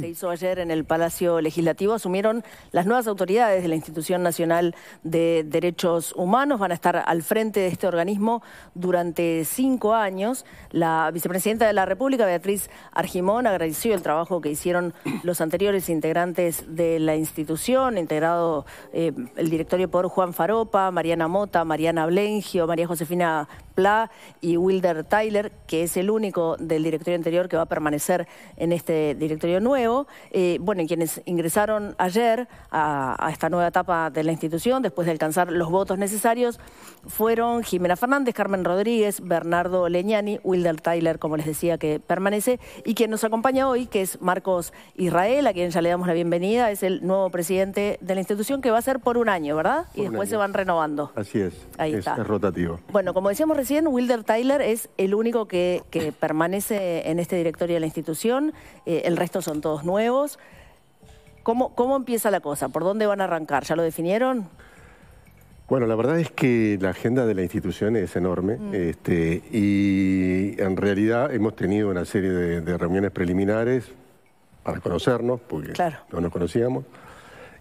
Se hizo ayer en el Palacio Legislativo, asumieron las nuevas autoridades de la Institución Nacional de Derechos Humanos, van a estar al frente de este organismo durante cinco años. La vicepresidenta de la República, Beatriz Argimón, agradeció el trabajo que hicieron los anteriores integrantes de la institución, integrado eh, el directorio por Juan Faropa, Mariana Mota, Mariana Blengio, María Josefina Pla y Wilder Tyler, que es el único del directorio anterior que va a permanecer en este directorio nuevo. Eh, bueno, quienes ingresaron ayer a, esta nueva etapa de la institución, después de alcanzar los votos necesarios, fueron Jimena Fernández, Carmen Rodríguez, Bernardo Leñani, Wilder Tyler, como les decía, que permanece, y quien nos acompaña hoy, que es Marcos Israel, a quien ya le damos la bienvenida, es el nuevo presidente de la institución que va a ser por un año, ¿verdad? y después se van renovando. Así es. Ahí está. Es rotativo. Bueno, como decíamos Wilder Tyler es el único que, permanece en este directorio de la institución, eh, el resto son todos nuevos. ¿Cómo, ¿Cómo empieza la cosa? ¿Por dónde van a arrancar? ¿Ya lo definieron? Bueno, la verdad es que la agenda de la institución es enorme mm. este, y en realidad hemos tenido una serie de, reuniones preliminares para conocernos, porque no nos conocíamos.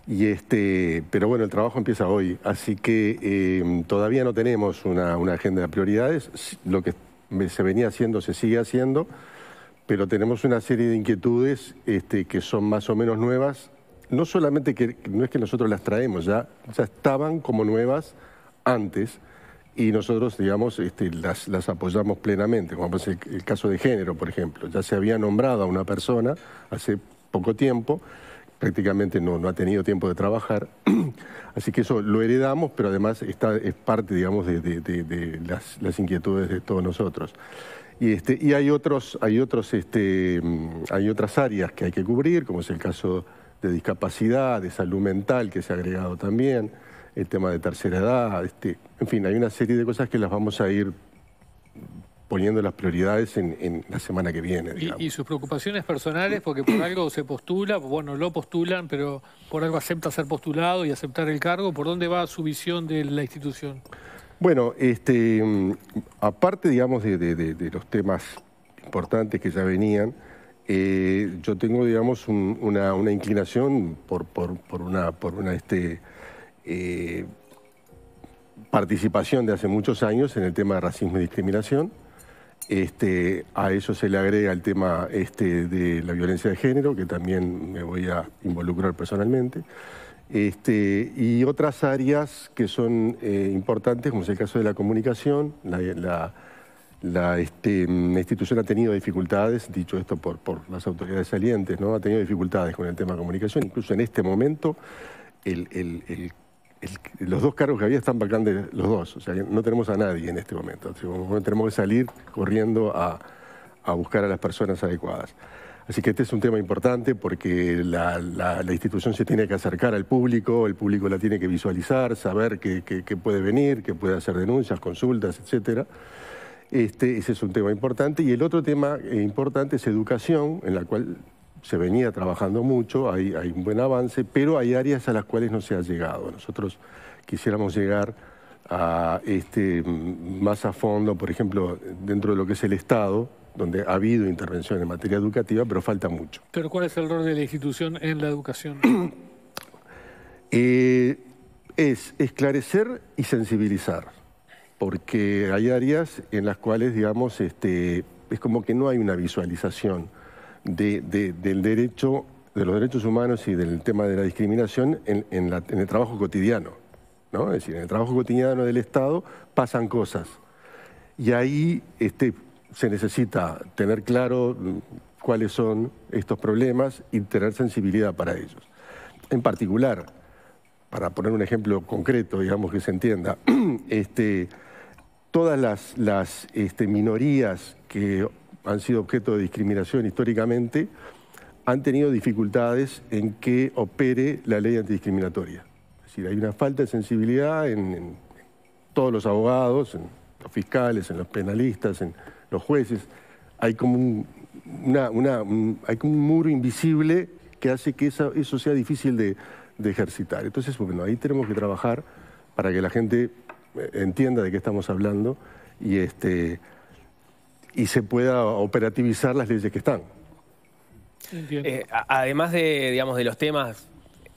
Y este, pero bueno, el trabajo empieza hoy, así que eh, todavía no tenemos una, una, agenda de prioridades. Lo que se venía haciendo se sigue haciendo, pero tenemos una serie de inquietudes este, que son más o menos nuevas. No solamente que no es que nosotros las traemos, ya, ya estaban como nuevas antes y nosotros, digamos, este, las, las, apoyamos plenamente, como el caso de género, por ejemplo. Ya se había nombrado a una persona hace poco tiempo prácticamente no, no ha tenido tiempo de trabajar. Así que eso lo heredamos, pero además está, es parte, digamos, de, las, inquietudes de todos nosotros. Y, este, y hay, otros, hay, otros, este, mm, hay otras áreas que hay que cubrir, como es el caso de discapacidad, de salud mental, que se ha agregado también, el tema de tercera edad, este, en fin, hay una serie de cosas que las vamos a ir poniendo las prioridades en, la semana que viene. Y, sus preocupaciones personales, porque por algo se postula, bueno, lo postulan, pero por algo acepta ser postulado y aceptar el cargo, ¿por dónde va su visión de la institución? Bueno, este, mm, aparte, digamos, de, los temas importantes que ya venían, eh, yo tengo, digamos, una, inclinación por, por, una, por una este, eh, participación de hace muchos años en el tema de racismo y discriminación. Este, a eso se le agrega el tema este, de la violencia de género, que también me voy a involucrar personalmente. Este, y otras áreas que son eh, importantes, como es el caso de la comunicación. La, este, institución ha tenido dificultades, dicho esto por, las autoridades salientes, ¿no? ha tenido dificultades con el tema de comunicación. Incluso en este momento, el, el los dos cargos que había están vacantes los dos, o sea no tenemos a nadie en este momento. tenemos que salir corriendo a, a, buscar a las personas adecuadas. Así que este es un tema importante porque la, la, institución se tiene que acercar al público, el público la tiene que visualizar, saber qué, puede venir, que puede hacer denuncias, consultas, etcétera. Este, ese es un tema importante. Y el otro tema eh, importante es educación, en la cual se venía trabajando mucho, hay, un buen avance, pero hay áreas a las cuales no se ha llegado. Nosotros quisiéramos llegar a este, mm, más a fondo, por ejemplo, dentro de lo que es el Estado, donde ha habido intervención en materia educativa, pero falta mucho. ¿Pero cuál es el rol de la institución en la educación? Eh, es esclarecer y sensibilizar, porque hay áreas en las cuales, digamos, este, es como que no hay una visualización de, del derecho, de los derechos humanos y del tema de la discriminación en, el trabajo cotidiano. ¿no? Es decir, en el trabajo cotidiano del Estado pasan cosas. Y ahí este, se necesita tener claro mm, cuáles son estos problemas y tener sensibilidad para ellos. En particular, para poner un ejemplo concreto, digamos que se entienda, este, todas las, este, minorías que han sido objeto de discriminación históricamente, han tenido dificultades en que opere la ley antidiscriminatoria. Es decir, hay una falta de sensibilidad en, todos los abogados, en los fiscales, en los penalistas, en los jueces. Hay como un, muro invisible que hace que eso sea difícil de, de ejercitar. Entonces, bueno, ahí tenemos que trabajar para que la gente eh, entienda de qué estamos hablando y este y se pueda operativizar las leyes que están. Eh, además de, digamos, de los temas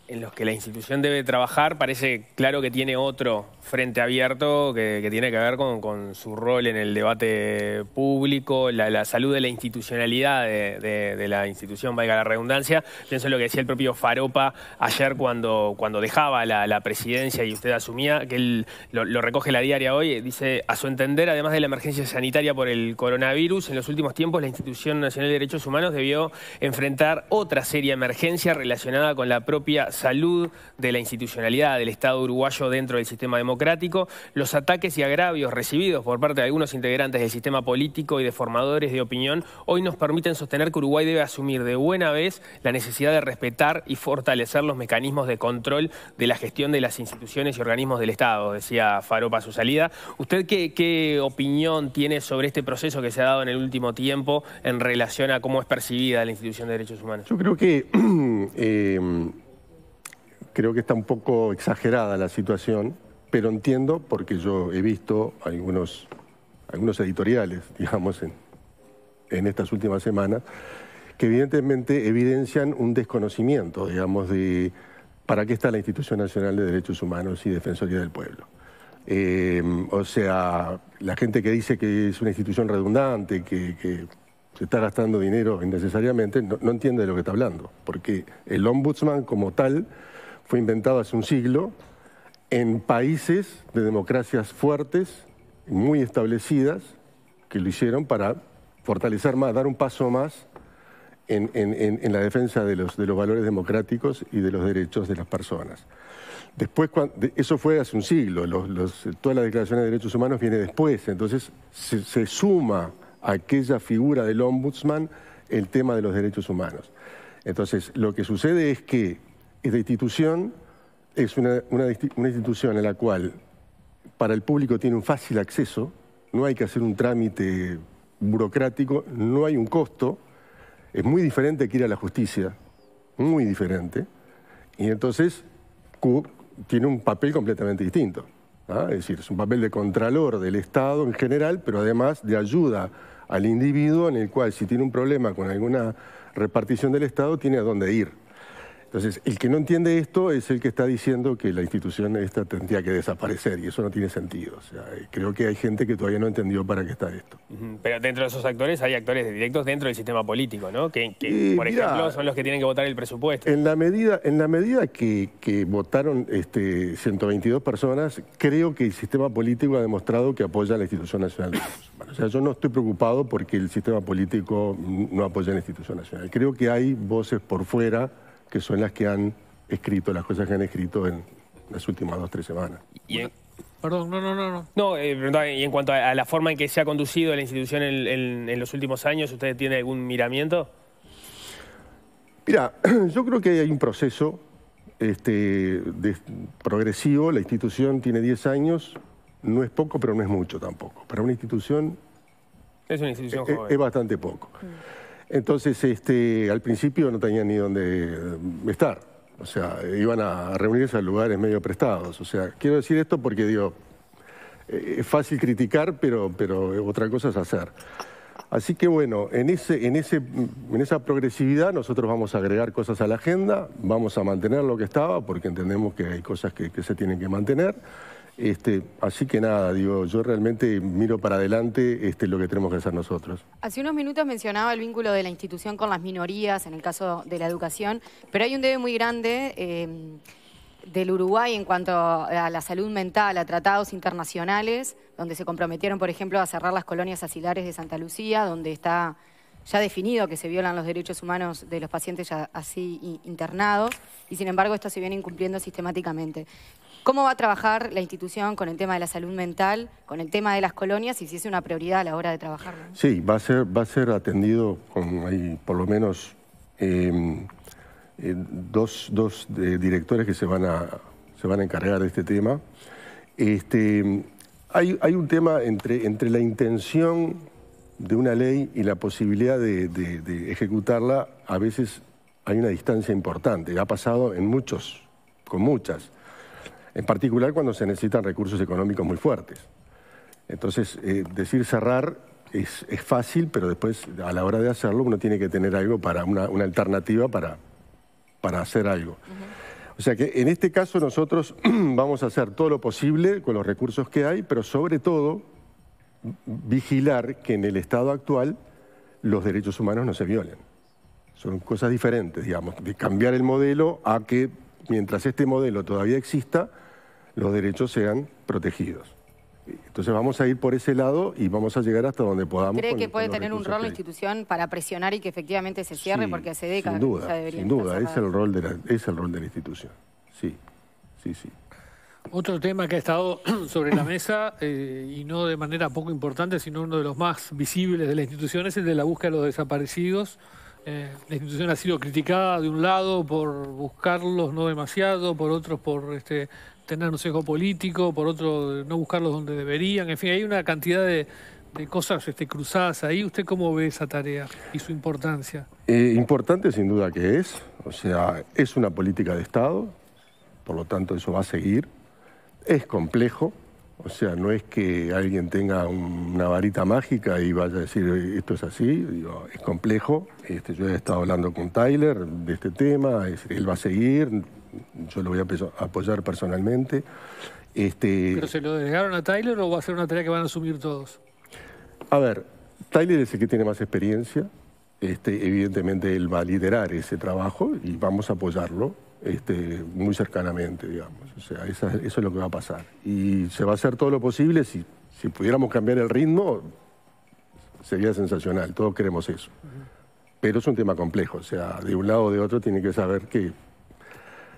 en los que la institución debe trabajar, parece claro que tiene otro frente abierto que, tiene que ver con, su rol en el debate público, la, salud de la institucionalidad de, la institución, valga la redundancia. Pienso en lo que decía el propio Faropa ayer cuando, cuando dejaba la, presidencia y usted asumía, que él lo, lo recoge la diaria hoy, dice, a su entender, además de la emergencia sanitaria por el coronavirus, en los últimos tiempos la institución nacional de derechos humanos debió enfrentar otra seria emergencia relacionada con la propia salud de la institucionalidad del Estado uruguayo dentro del sistema democrático, los ataques y agravios recibidos por parte de algunos integrantes del sistema político y de formadores de opinión, hoy nos permiten sostener que Uruguay debe asumir de buena vez la necesidad de respetar y fortalecer los mecanismos de control de la gestión de las instituciones y organismos del Estado, decía Faropa a su salida. ¿Usted qué, opinión tiene sobre este proceso que se ha dado en el último tiempo en relación a cómo es percibida la institución de derechos humanos? Yo creo que eh, Creo que está un poco exagerada la situación, pero entiendo porque yo he visto algunos, algunos editoriales, digamos, en, en estas últimas semanas, que evidentemente evidencian un desconocimiento, digamos, de para qué está la Institución Nacional de Derechos Humanos y Defensoría del Pueblo. Em, o sea, la gente que dice que es una institución redundante, que, se está gastando dinero innecesariamente, no, no, entiende de lo que está hablando, porque el ombudsman como tal fue inventado hace un siglo en países de democracias fuertes, muy establecidas, que lo hicieron para fortalecer más, dar un paso más en, la defensa de los, valores democráticos y de los derechos de las personas. Después, eso fue hace un siglo, todas las toda la Declaración de Derechos Humanos viene después, entonces se, se suma a aquella figura del ombudsman el tema de los derechos humanos. Entonces, lo que sucede es que esta institución es una, institución en la cual para el público tiene un fácil acceso, no hay que hacer un trámite burocrático, no hay un costo, es muy diferente que ir a la justicia, muy diferente, y entonces tiene un papel completamente distinto. ¿ah? Es decir, es un papel de contralor del Estado en general, pero además de ayuda al individuo en el cual si tiene un problema con alguna repartición del Estado, tiene a dónde ir. Entonces, el que no entiende esto es el que está diciendo que la institución esta tendría que desaparecer y eso no tiene sentido. Eh, creo que hay gente que todavía no entendió para qué está esto. Pero dentro de esos actores hay actores directos dentro del sistema político, ¿no? Que, eh, por ejemplo, son los que tienen que votar el presupuesto. En la medida, en la medida que, votaron este, 122 personas, creo que el sistema político ha demostrado que apoya a la institución nacional. o sea, yo no estoy preocupado porque el sistema político no apoya a la institución nacional. Creo que hay voces por fuera que son las que han escrito, las cosas que han escrito en las últimas dos, tres semanas. perdón, no, no, no. No, no eh, y en cuanto a, la forma en que se ha conducido la institución en, los últimos años, ¿usted tiene algún miramiento? Mira, yo creo que hay un proceso este, progresivo. La institución tiene 10 años, no es poco, pero no es mucho tampoco. Para una institución... Es una institución Es bastante poco. Mm. Entonces, este, al principio no tenían ni dónde eh, estar. O sea, iban a reunirse a lugares medio prestados. O sea, quiero decir esto porque digo, eh, es fácil criticar, pero, otra cosa es hacer. Así que bueno, en, ese, en, esa progresividad nosotros vamos a agregar cosas a la agenda, vamos a mantener lo que estaba porque entendemos que hay cosas que se tienen que mantener. Este, así que nada, digo, yo realmente miro para adelante este, lo que tenemos que hacer nosotros. Hace unos minutos mencionaba el vínculo de la institución con las minorías, en el caso de la educación, pero hay un debe muy grande eh, del Uruguay en cuanto a la salud mental, a tratados internacionales, donde se comprometieron, por ejemplo, a cerrar las colonias asilares de Santa Lucía, donde está ya definido que se violan los derechos humanos de los pacientes ya así internados y sin embargo esto se viene incumpliendo sistemáticamente. ¿Cómo va a trabajar la institución con el tema de la salud mental, con el tema de las colonias y si es una prioridad a la hora de trabajar? Sí, va a ser, va a ser atendido con hay por lo menos em, eh, dos, eh, directores que se van, a, se van a encargar de este tema. Este, hay, un tema entre, entre la intención de una ley y la posibilidad de, de ejecutarla, a veces hay una distancia importante. Ha pasado en muchos, con muchas en particular cuando se necesitan recursos económicos muy fuertes. Entonces, eh, decir cerrar es, fácil, pero después, a la hora de hacerlo, uno tiene que tener algo para, una, alternativa para, hacer algo. O sea que en este caso nosotros vamos a hacer todo lo posible con los recursos que hay, pero sobre todo vigilar que en el estado actual los derechos humanos no se violen. Son cosas diferentes, digamos, de cambiar el modelo a que mientras este modelo todavía exista, los derechos sean protegidos. Entonces vamos a ir por ese lado y vamos a llegar hasta donde podamos. ¿Cree que puede tener un rol la institución para presionar y que efectivamente se cierre porque hace décadas? Sin duda, duda, es el, rol de la, es el rol de la institución. Sí, sí, sí. Otro tema que ha estado sobre la mesa, eh, y no de manera poco importante, sino uno de los más visibles de la institución, es el de la búsqueda de los desaparecidos. Eh, la institución ha sido criticada de un lado por buscarlos no demasiado, por otros por este, tener un sesgo político, por otro no buscarlos donde deberían, en fin, hay una cantidad de, cosas este, cruzadas ahí. ¿Usted cómo ve esa tarea y su importancia? Eh, importante sin duda que es, o sea, es una política de Estado, por lo tanto eso va a seguir, es complejo, o sea, no es que alguien tenga una varita mágica y vaya a decir esto es así, Digo, es complejo, este, yo he estado hablando con Tyler de este tema, él va a seguir, yo lo voy a apoyar personalmente. Este... ¿Pero se lo delegaron a Tyler o va a ser una tarea que van a asumir todos? A ver, Tyler es el que tiene más experiencia. Este, evidentemente él va a liderar ese trabajo y vamos a apoyarlo este, muy cercanamente, digamos. O sea, eso es lo que va a pasar. Y se va a hacer todo lo posible. Si, pudiéramos cambiar el ritmo, sería sensacional. Todos queremos eso. Pero es un tema complejo. O sea, de un lado o de otro tiene que saber que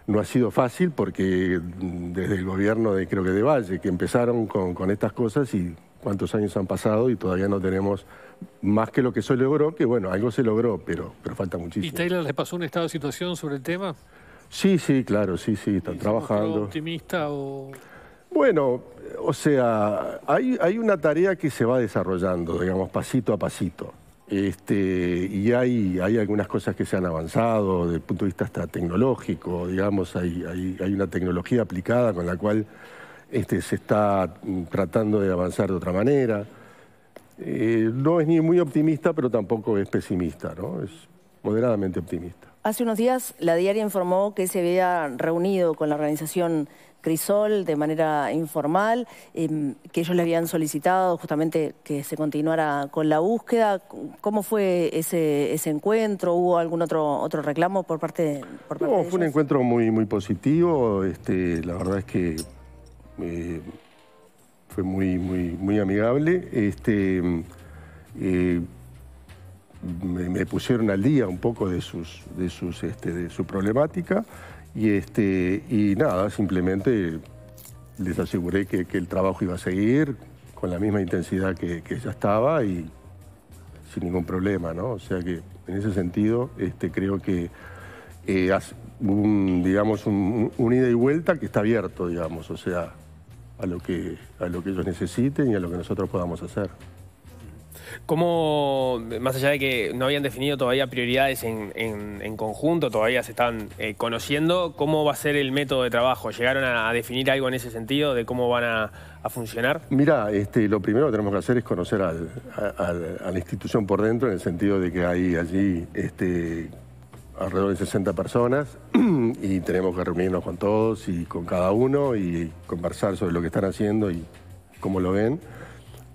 no ha sido fácil porque mm, desde el gobierno de creo que de Valle, que empezaron con, estas cosas y cuántos años han pasado y todavía no tenemos más que lo que se logró, que bueno, algo se logró, pero, pero falta muchísimo. ¿Y Taylor les pasó un estado de situación sobre el tema? Sí, sí, claro, sí, sí, están trabajando. optimista o...? Bueno, o sea, hay, hay una tarea que se va desarrollando, digamos, pasito a pasito. Este, y hay, hay algunas cosas que se han avanzado desde el punto de vista hasta tecnológico, digamos, hay, hay, una tecnología aplicada con la cual este, se está mm, tratando de avanzar de otra manera. Eh, no es ni muy optimista, pero tampoco es pesimista, ¿no? Es moderadamente optimista. Hace unos días la diaria informó que se había reunido con la organización Crisol de manera informal, em, que ellos le habían solicitado justamente que se continuara con la búsqueda. ¿Cómo fue ese, encuentro? ¿Hubo algún otro, reclamo por parte, de, por no, fue un encuentro muy, muy positivo. Este, la verdad es que eh, fue muy, muy, amigable. Este, em, eh, me, pusieron al día un poco de, sus, de, sus, este, de su problemática y, este, y nada, simplemente les aseguré que, el trabajo iba a seguir con la misma intensidad que, ya estaba y sin ningún problema, ¿no? O sea que en ese sentido este, creo que eh, un, digamos, un, ida y vuelta que está abierto, digamos, o sea, a lo, que, a lo que ellos necesiten y a lo que nosotros podamos hacer. ¿Cómo, más allá de que no habían definido todavía prioridades en, conjunto, todavía se están eh, conociendo, cómo va a ser el método de trabajo? ¿Llegaron a, definir algo en ese sentido de cómo van a, funcionar? Mira, este, lo primero que tenemos que hacer es conocer a la institución por dentro, en el sentido de que hay allí este, alrededor de 60 personas y tenemos que reunirnos con todos y con cada uno y conversar sobre lo que están haciendo y cómo lo ven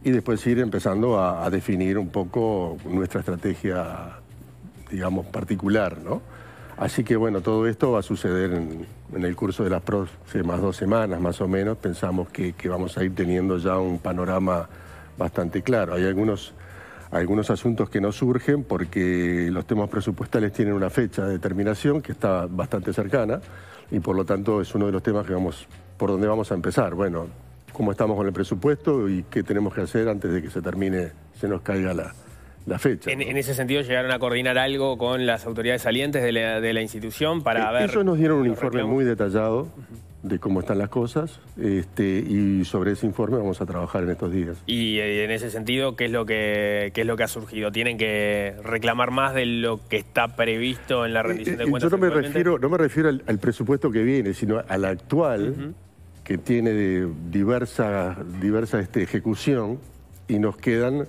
y después ir empezando a, definir un poco nuestra estrategia, digamos, particular, ¿no? Así que bueno, todo esto va a suceder en, el curso de las próximas dos semanas más o menos. Pensamos que, vamos a ir teniendo ya un panorama bastante claro. Hay algunos, algunos asuntos que no surgen porque los temas presupuestales tienen una fecha de terminación que está bastante cercana y por lo tanto es uno de los temas que vamos, por donde vamos a empezar. Bueno, cómo estamos con el presupuesto y qué tenemos que hacer antes de que se termine, se nos caiga la, fecha. En, ese sentido, llegaron a coordinar algo con las autoridades salientes de la, institución para e, ver. Ellos nos dieron un informe muy detallado de cómo están las cosas este, y sobre ese informe vamos a trabajar en estos días. Y eh, en ese sentido, ¿qué es lo que es lo que ha surgido? ¿Tienen que reclamar más de lo que está previsto en la rendición eh, de eh, cuentas? Yo no me refiero, no me refiero al, presupuesto que viene, sino al actual que tiene diversa, diversa este, ejecución y nos quedan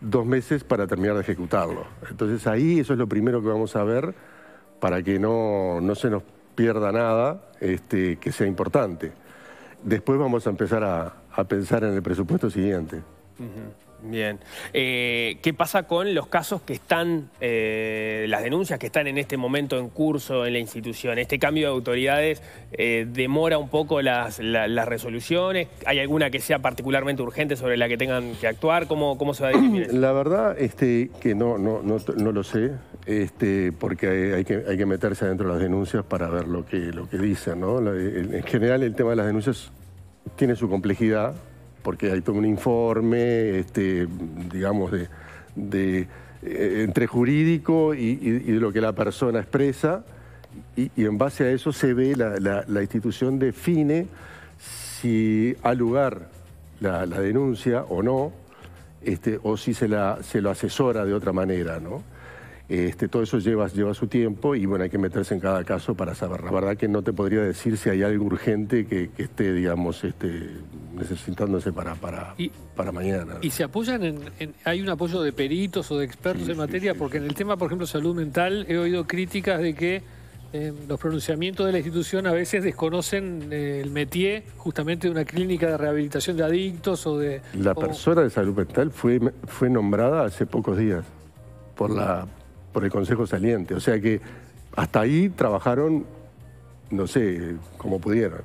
dos meses para terminar de ejecutarlo. Entonces ahí eso es lo primero que vamos a ver para que no, se nos pierda nada este, que sea importante. Después vamos a empezar a, pensar en el presupuesto siguiente. Bien. Eh, ¿Qué pasa con los casos que están, eh, las denuncias que están en este momento en curso en la institución? ¿Este cambio de autoridades eh, demora un poco las, resoluciones? ¿Hay alguna que sea particularmente urgente sobre la que tengan que actuar? ¿Cómo, cómo se va a definir? La verdad este, que no, no, lo sé, este, porque hay, que, hay que meterse adentro de las denuncias para ver lo que, lo que dicen. ¿no? en general el tema de las denuncias tiene su complejidad porque hay todo un informe, este, digamos, de, eh, entre jurídico y, de lo que la persona expresa, y, en base a eso se ve, la, institución define si ha lugar la, denuncia o no, este, o si se, se lo asesora de otra manera, ¿no? Este, todo eso lleva, lleva su tiempo y bueno, hay que meterse en cada caso para saber. La verdad que no te podría decir si hay algo urgente que, esté, digamos, este, necesitándose para, para, mañana. ¿Y se apoyan en, ¿Hay un apoyo de peritos o de expertos en materia? Porque en el tema, por ejemplo, salud mental, he oído críticas de que eh, los pronunciamientos de la institución a veces desconocen eh, el métier justamente de una clínica de rehabilitación de adictos o de... La persona de salud mental fue, fue nombrada hace pocos días por la por el Consejo Saliente. O sea que hasta ahí trabajaron, no sé, como pudieron.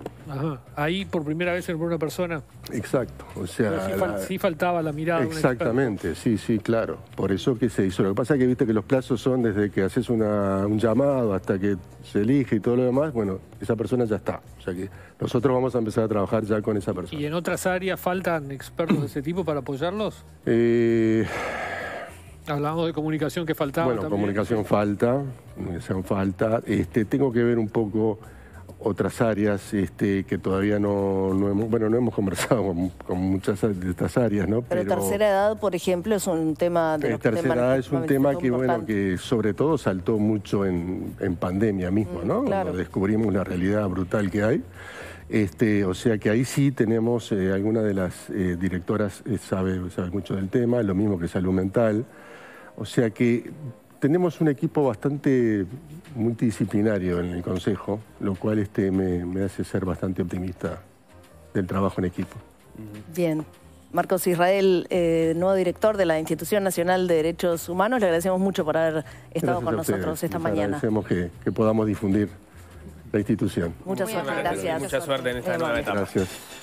Ahí por primera vez en una persona. Exacto. O sea, sí, faltaba la mirada. Exactamente, sí, sí, claro. Por eso que se hizo. Lo que pasa es que viste que los plazos son desde que haces un llamado hasta que se elige y todo lo demás. Bueno, esa persona ya está. O sea que nosotros vamos a empezar a trabajar ya con esa persona. ¿Y en otras áreas faltan expertos de ese tipo para apoyarlos? Eh Hablamos de comunicación que faltaba. Bueno, comunicación falta, comunicación falta. Este, tengo que ver un poco otras áreas este, que todavía no, hemos, bueno, no hemos conversado con, muchas de estas áreas, ¿no? Pero, tercera edad, por ejemplo, es un tema de... Eh, tercera edad es un tema que, bueno, que sobre todo saltó mucho en, pandemia mismo, ¿no? Mm, descubrimos la realidad brutal que hay. Este, o sea que ahí sí tenemos, eh, alguna de las eh, directoras sabe, sabe mucho del tema, lo mismo que salud mental. O sea que tenemos un equipo bastante multidisciplinario en el Consejo, lo cual este, me, hace ser bastante optimista del trabajo en equipo. Bien. Marcos Israel, eh, nuevo director de la Institución Nacional de Derechos Humanos, le agradecemos mucho por haber estado con nosotros esta mañana. Agradecemos que, podamos difundir la institución. Mucha suerte, gracias. Mucha suerte en esta nueva etapa. Gracias.